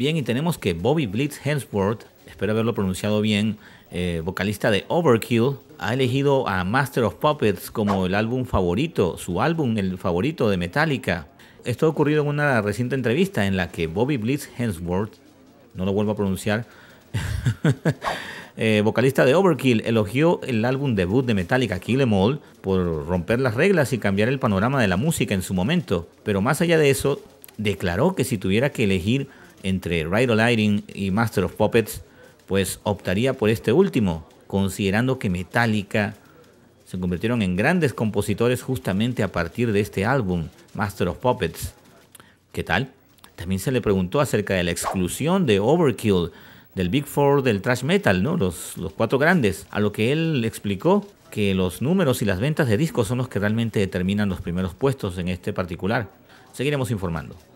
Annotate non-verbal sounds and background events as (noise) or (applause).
Bien, y tenemos que Bobby Blitz Hemsworth, espero haberlo pronunciado bien, eh, vocalista de Overkill, ha elegido a Master of Puppets como el álbum favorito, su álbum, el favorito de Metallica. Esto ha ocurrido en una reciente entrevista en la que Bobby Blitz Hemsworth, no lo vuelvo a pronunciar, (laughs) eh, vocalista de Overkill, elogió el álbum debut de Metallica, Kill Em All, por romper las reglas y cambiar el panorama de la música en su momento. Pero más allá de eso, declaró que si tuviera que elegir entre Ride Lighting y Master of Puppets, pues optaría por este último, considerando que Metallica se convirtieron en grandes compositores justamente a partir de este álbum, Master of Puppets. ¿Qué tal? También se le preguntó acerca de la exclusión de Overkill del Big Four del thrash metal, ¿no? Los, los cuatro grandes, a lo que él explicó que los números y las ventas de discos son los que realmente determinan los primeros puestos en este particular. Seguiremos informando.